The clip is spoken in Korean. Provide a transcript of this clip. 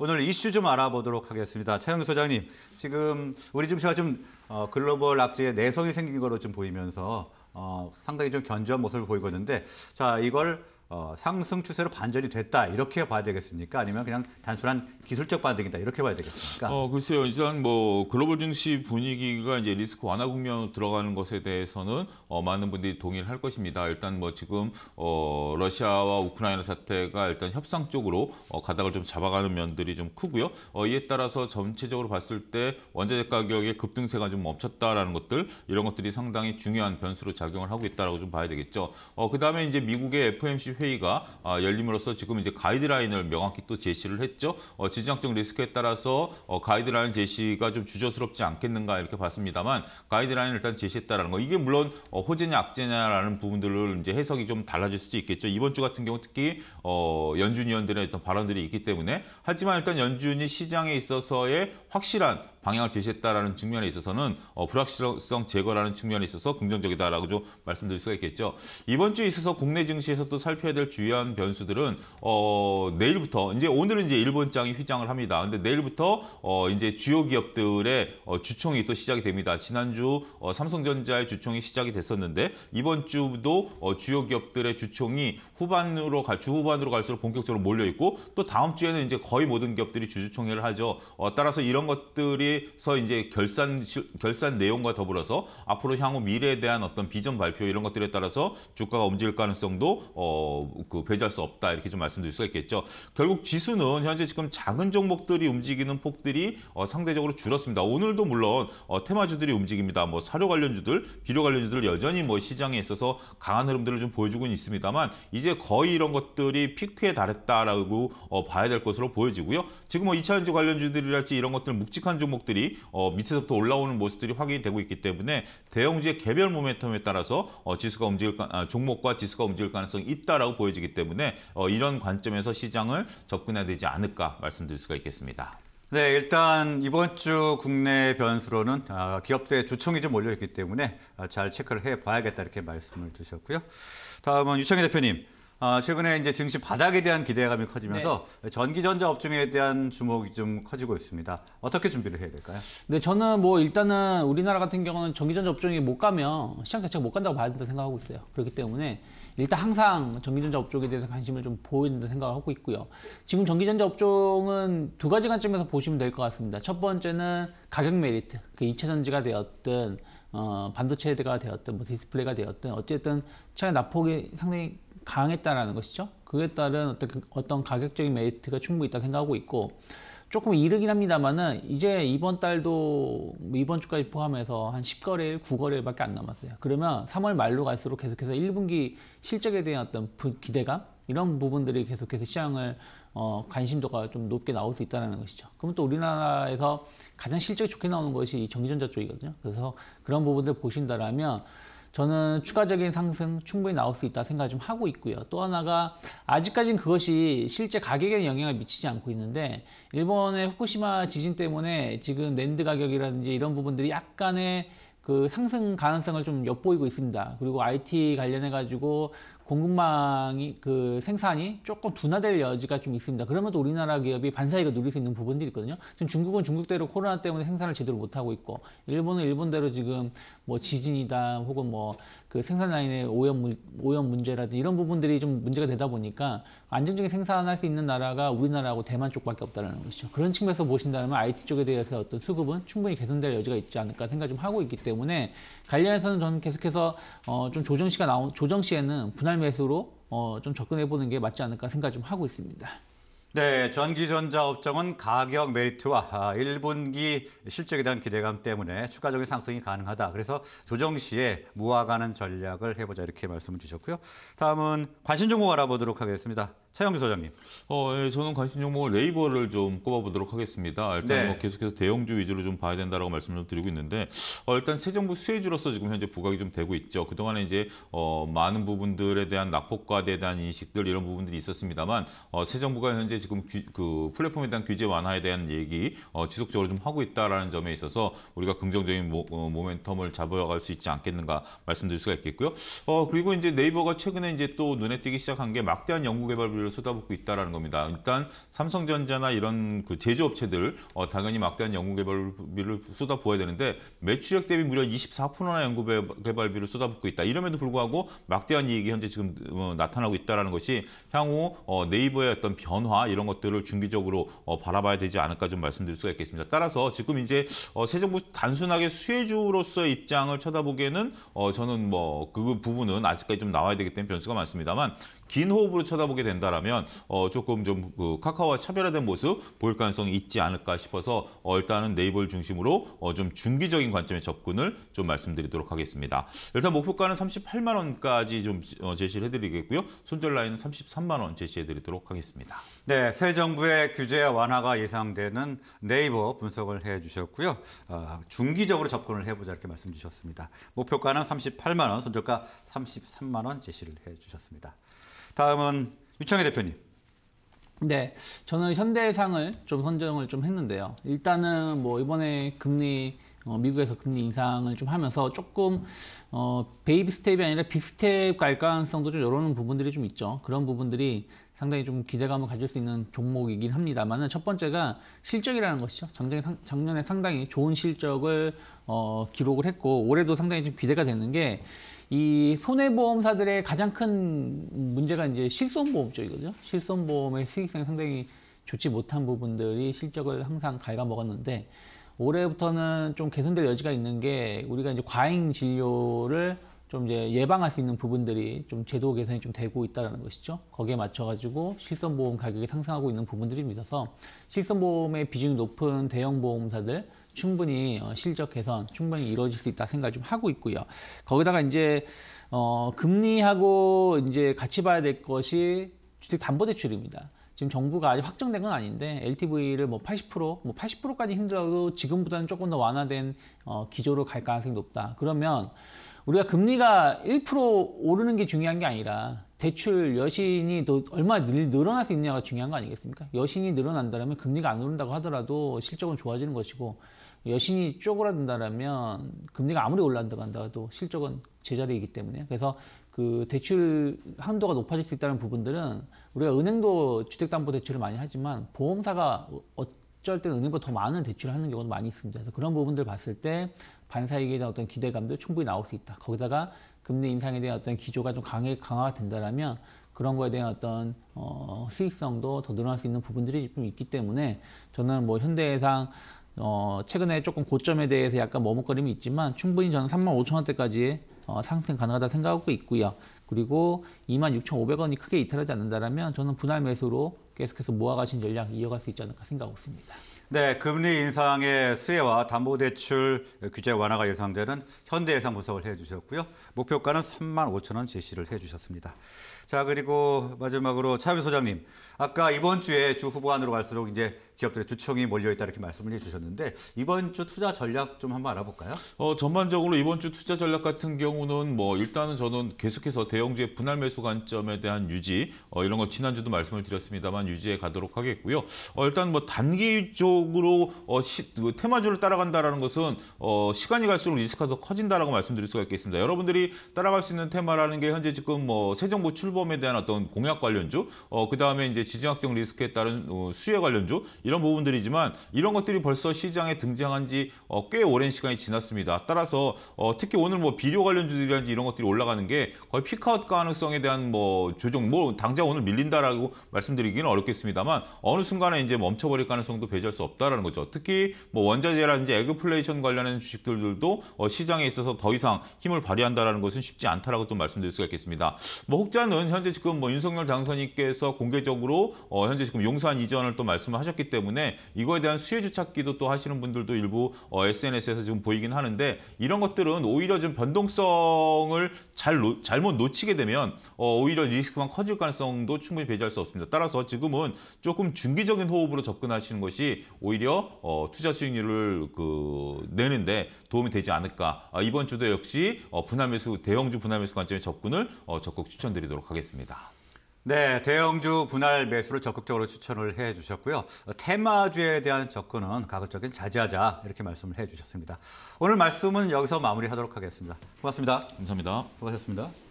오늘 이슈 좀 알아보도록 하겠습니다. 차영규 소장님, 지금 우리 증시가 좀 어, 글로벌 악재에 내성이 생긴 걸로좀 보이면서 어, 상당히 좀 견조한 모습을 보이고 있는데, 자 이걸 어, 상승 추세로 반전이 됐다 이렇게 봐야 되겠습니까? 아니면 그냥 단순한 기술적 반등이다 이렇게 봐야 되겠습니까? 어 글쎄요 일단 뭐 글로벌 증시 분위기가 이제 리스크 완화 국면으로 들어가는 것에 대해서는 어, 많은 분들이 동의를 할 것입니다. 일단 뭐 지금 어, 러시아와 우크라이나 사태가 일단 협상 쪽으로 어, 가닥을 좀 잡아가는 면들이 좀 크고요. 어, 이에 따라서 전체적으로 봤을 때 원자재 가격의 급등세가 좀 멈췄다라는 것들 이런 것들이 상당히 중요한 변수로 작용을 하고 있다라고 좀 봐야 되겠죠. 어 그다음에 이제 미국의 FOMC 회의가 아, 열림으로써 지금 이제 가이드라인을 명확히 또 제시를 했죠. 어, 지정학적 리스크에 따라서 어, 가이드라인 제시가 좀 주저스럽지 않겠는가 이렇게 봤습니다만 가이드라인을 일단 제시했다라는 거 이게 물론 어, 호재냐 악재냐라는 부분들을 이제 해석이 좀 달라질 수도 있겠죠. 이번 주 같은 경우 특히 어, 연준 위원들의 어떤 발언들이 있기 때문에 하지만 일단 연준이 시장에 있어서의 확실한 방향을 제시했다라는 측면에 있어서는 어, 불확실성 제거라는 측면에 있어서 긍정적이다라고 좀 말씀드릴 수가 있겠죠. 이번 주에 있어서 국내 증시에서 또 살펴야 될 주요한 변수들은 어, 내일부터 이제 오늘은 이제 일본 장이 휘장을 합니다. 근데 내일부터 어, 이제 주요 기업들의 어, 주총이 또 시작이 됩니다. 지난주 어, 삼성전자의 주총이 시작이 됐었는데 이번 주도 어, 주요 기업들의 주총이 후반으로 갈 주 후반으로 갈수록 본격적으로 몰려 있고 또 다음 주에는 이제 거의 모든 기업들이 주주총회를 하죠. 어, 따라서 이런 것들이 여기서 이제 결산 결산 내용과 더불어서 앞으로 향후 미래에 대한 어떤 비전 발표 이런 것들에 따라서 주가가 움직일 가능성도 어 그 배제할 수 없다 이렇게 좀 말씀드릴 수가 있겠죠. 결국 지수는 현재 지금 작은 종목들이 움직이는 폭들이 어, 상대적으로 줄었습니다. 오늘도 물론 어, 테마주들이 움직입니다. 뭐 사료 관련주들, 비료 관련주들 여전히 뭐 시장에 있어서 강한 흐름들을 좀 보여주고 있습니다만 이제 거의 이런 것들이 피크에 달했다라고 어, 봐야 될 것으로 보여지고요. 지금 뭐 2차전지 관련주들이랄지 이런 것들 묵직한 종목 종목들이 어, 밑에서부터 올라오는 모습들이 확인되고 있기 때문에 대형주의 개별 모멘텀에 따라서 어, 지수가 움직일 아, 종목과 지수가 움직일 가능성이 있다라고 보여지기 때문에 어, 이런 관점에서 시장을 접근해야 되지 않을까 말씀드릴 수가 있겠습니다. 네, 일단 이번 주 국내 변수로는 아, 기업들의 주총이 좀 몰려있기 때문에 아, 잘 체크를 해봐야겠다 이렇게 말씀을 주셨고요. 다음은 유창희 대표님. 어, 최근에 이제 증시 바닥에 대한 기대감이 커지면서 네. 전기전자 업종에 대한 주목이 좀 커지고 있습니다. 어떻게 준비를 해야 될까요? 네, 저는 뭐 일단은 우리나라 같은 경우는 전기전자 업종이 못 가면 시장 자체가 못 간다고 봐야 된다 고 생각하고 있어요. 그렇기 때문에 일단 항상 전기전자 업종에 대해서 관심을 좀 보여야 된다 생각을 하고 있고요. 지금 전기전자 업종은 두 가지 관점에서 보시면 될 것 같습니다. 첫 번째는 가격 메리트, 그 2차 전지가 되었든 어, 반도체가 되었든 뭐 디스플레이가 되었든 어쨌든 차의 납폭이 상당히 강했다라는 것이죠. 그에 따른 어떤, 그, 어떤 가격적인 메리트가 충분히 있다 생각하고 있고 조금 이르긴 합니다만은 이제 이번 달도 뭐 이번 주까지 포함해서 한 10거래일, 9거래일밖에 안 남았어요. 그러면 3월 말로 갈수록 계속해서 1분기 실적에 대한 어떤 기대감 이런 부분들이 계속해서 시장을 어, 관심도가 좀 높게 나올 수 있다는 것이죠. 그럼 또 우리나라에서 가장 실적이 좋게 나오는 것이 이 전기전자 쪽이거든요. 그래서 그런 부분들 보신다면 저는 추가적인 상승 충분히 나올 수 있다 생각 좀 하고 있고요. 또 하나가 아직까지는 그것이 실제 가격에 영향을 미치지 않고 있는데 일본의 후쿠시마 지진 때문에 지금 랜드 가격이라든지 이런 부분들이 약간의 그 상승 가능성을 좀 엿보이고 있습니다. 그리고 IT 관련해 가지고 공급망이 그 생산이 조금 둔화될 여지가 좀 있습니다. 그러면또 우리나라 기업이 반사이가 누릴 수 있는 부분들이 있거든요. 지금 중국은 중국대로 코로나 때문에 생산을 제대로 못 하고 있고 일본은 일본대로 지금 뭐 지진이다 혹은 뭐 그 생산 라인의 오염 오염 문제라든지 이런 부분들이 좀 문제가 되다 보니까 안정적인 생산할 수 있는 나라가 우리나라하고 대만 쪽밖에 없다는 것이죠. 그런 측면에서 보신다면 IT 쪽에 대해서 어떤 수급은 충분히 개선될 여지가 있지 않을까 생각 좀 하고 있기 때문에 관련해서는 저는 계속해서 어 좀 조정 시가 나온 조정 시에는 분할 분할 매수로 어, 좀 접근해 보는 게 맞지 않을까 생각 좀 하고 있습니다. 네, 전기전자 업종은 가격 메리트와 1분기 실적에 대한 기대감 때문에 추가적인 상승이 가능하다. 그래서 조정 시에 모아가는 전략을 해보자 이렇게 말씀을 주셨고요. 다음은 관심 종목 알아보도록 하겠습니다. 차영규 소장님. 어, 예, 저는 관심 종목을 네이버를 좀 꼽아보도록 하겠습니다. 아, 일단 네. 뭐 계속해서 대형주 위주로 좀 봐야 된다라고 말씀을 좀 드리고 있는데 어, 일단 새 정부 수혜주로서 지금 현재 부각이 좀 되고 있죠. 그동안에 이제 어, 많은 부분들에 대한 낙폭과대에 대한 인식들 이런 부분들이 있었습니다만 어, 새 정부가 현재 지금 귀, 그 플랫폼에 대한 규제 완화에 대한 얘기 어, 지속적으로 좀 하고 있다라는 점에 있어서 우리가 긍정적인 모, 어, 모멘텀을 잡아갈 수 있지 않겠는가 말씀드릴 수가 있겠고요. 어, 그리고 이제 네이버가 최근에 이제 또 눈에 띄기 시작한 게 막대한 연구 개발 목소리를 쏟아붓고 있다는 겁니다. 일단 삼성전자나 이런 그 제조업체들 어, 당연히 막대한 연구개발비를 쏟아부어야 되는데 매출액 대비 무려 24%나 연구개발비를 쏟아붓고 있다. 이러면도 불구하고 막대한 이익이 현재 지금 어, 나타나고 있다는 것이 향후 어, 네이버의 어떤 변화 이런 것들을 중기적으로 어, 바라봐야 되지 않을까 좀 말씀드릴 수가 있겠습니다. 따라서 지금 이제 어, 새 정부 단순하게 수혜주로서의 입장을 쳐다보기에는 어, 저는 뭐 그 부분은 아직까지 좀 나와야 되기 때문에 변수가 많습니다만 긴 호흡으로 쳐다보게 된다라면 어, 조금 좀 그 카카오와 차별화된 모습 보일 가능성이 있지 않을까 싶어서 어, 일단은 네이버를 중심으로 어, 좀 중기적인 관점의 접근을 좀 말씀드리도록 하겠습니다. 일단 목표가는 38만 원까지 좀 어, 제시를 해드리겠고요. 손절 라인은 33만 원 제시해드리도록 하겠습니다. 네, 새 정부의 규제 완화가 예상되는 네이버 분석을 해주셨고요. 어, 중기적으로 접근을 해보자 이렇게 말씀 주셨습니다. 목표가는 38만 원, 손절가 33만 원 제시를 해주셨습니다. 다음은 유창희 대표님. 네, 저는 현대상을 좀 선정을 좀 했는데요. 일단은 뭐 이번에 금리 어, 미국에서 금리 인상을 좀 하면서 조금 어, 베이비 스텝이 아니라 빅스텝 갈 가능성도 좀 이런 부분들이 좀 있죠. 그런 부분들이 상당히 좀 기대감을 가질 수 있는 종목이긴 합니다만은 첫 번째가 실적이라는 것이죠. 작년에, 작년에 상당히 좋은 실적을 어, 기록을 했고 올해도 상당히 좀 기대가 되는 게이 손해보험사들의 가장 큰 문제가 이제 실손보험 쪽이거든요. 실손보험의 수익성이 상당히 좋지 못한 부분들이 실적을 항상 갉아먹었는데 올해부터는 좀 개선될 여지가 있는 게 우리가 이제 과잉 진료를 좀 이제 예방할 수 있는 부분들이 좀 제도 개선이 좀 되고 있다는 것이죠. 거기에 맞춰가지고 실손보험 가격이 상승하고 있는 부분들이 있어서 실손보험의 비중이 높은 대형 보험사들 충분히 어, 실적 개선 충분히 이루어질 수 있다 생각을 좀 하고 있고요. 거기다가 이제 어 금리하고 이제 같이 봐야 될 것이 주택 담보대출입니다. 지금 정부가 아직 확정된 건 아닌데 LTV를 뭐 80%, 뭐 80%까지 힘들어도 지금보다는 조금 더 완화된 어, 기조로 갈 가능성이 높다. 그러면 우리가 금리가 1% 오르는 게 중요한 게 아니라 대출 여신이 더 얼마나 늘, 늘어날 수 있느냐가 중요한 거 아니겠습니까? 여신이 늘어난다면 금리가 안 오른다고 하더라도 실적은 좋아지는 것이고 여신이 쪼그라든다면 금리가 아무리 올라간다고 한다도 실적은 제자리이기 때문에 그래서 그 대출 한도가 높아질 수 있다는 부분들은 우리가 은행도 주택담보대출을 많이 하지만 보험사가 어, 어쩔 때는 은행보다 더 많은 대출을 하는 경우도 많이 있습니다. 그래서 그런 부분들 봤을 때 반사이기에 대한 어떤 기대감도 충분히 나올 수 있다. 거기다가 금리 인상에 대한 어떤 기조가 좀 강해 강화가 된다라면 그런 거에 대한 어떤 어, 수익성도 더 늘어날 수 있는 부분들이 좀 있기 때문에 저는 뭐 현대해상 어, 최근에 조금 고점에 대해서 약간 머뭇거림이 있지만 충분히 저는 3 5 0 0원대까지 어, 상승 가능하다 생각하고 있고요. 그리고 26,500원이 크게 이탈하지 않는다면 라 저는 분할 매수로 계속해서 모아가신 전략 이어갈 수 있지 않을까 생각하고 있습니다. 네, 금리 인상의 수혜와 담보대출 규제 완화가 예상되는 현대예상 분석을 해주셨고요. 목표가는 3만 5천 원 제시를 해주셨습니다. 자, 그리고 마지막으로 차윤 소장님. 아까 이번 주에 주 후보 안으로 갈수록 이제 기업들의 주총이 몰려있다 이렇게 말씀을 해주셨는데 이번 주 투자 전략 좀 한번 알아볼까요? 어, 전반적으로 이번 주 투자 전략 같은 경우는 뭐 일단은 저는 계속해서 대형주의 분할 매수 관점에 대한 유지 어, 이런 걸 지난주도 말씀을 드렸습니다만 유지해 가도록 하겠고요. 어, 일단 뭐 단기적으로 어, 시, 그 테마주를 따라간다라는 것은 어, 시간이 갈수록 리스크가 더 커진다라고 말씀드릴 수가 있겠습니다. 여러분들이 따라갈 수 있는 테마라는 게 현재 지금 뭐새 정부 출 수출범에 대한 어떤 공약 관련주, 어, 그 다음에 이제 지정학적 리스크에 따른 어, 수혜 관련주 이런 부분들이지만 이런 것들이 벌써 시장에 등장한 지꽤 어, 오랜 시간이 지났습니다. 따라서 어, 특히 오늘 뭐 비료 관련주들이라든지 이런 것들이 올라가는 게 거의 피크아웃 가능성에 대한 뭐 조정, 뭐 당장 오늘 밀린다라고 말씀드리기는 어렵겠습니다만 어느 순간에 이제 멈춰버릴 가능성도 배제할 수 없다라는 거죠. 특히 뭐 원자재라든지 에그플레이션 관련된 주식들도 어, 시장에 있어서 더 이상 힘을 발휘한다라는 것은 쉽지 않다라고 좀 말씀드릴 수가 있겠습니다. 뭐 혹자는 이건 현재 지금 뭐 윤석열 당선인께서 공개적으로 어, 현재 지금 용산 이전을 또 말씀을 하셨기 때문에 이거에 대한 수혜 주찾기도 또 하시는 분들도 일부 어, SNS에서 지금 보이긴 하는데 이런 것들은 오히려 좀 변동성을 잘 노, 잘못 놓치게 되면 어, 오히려 리스크만 커질 가능성도 충분히 배제할 수 없습니다. 따라서 지금은 조금 중기적인 호흡으로 접근하시는 것이 오히려 어, 투자 수익률을 그 내는데 도움이 되지 않을까. 아, 이번 주도 역시 어, 분할 매수 대형주 분할 매수 관점의 접근을 어, 적극 추천드리도록 하겠습니다. 보겠습니다. 네, 대형주 분할 매수를 적극적으로 추천을 해 주셨고요. 테마주에 대한 접근은 가급적인 자제하자 이렇게 말씀을 해 주셨습니다. 오늘 말씀은 여기서 마무리하도록 하겠습니다. 고맙습니다. 감사합니다. 수고하셨습니다.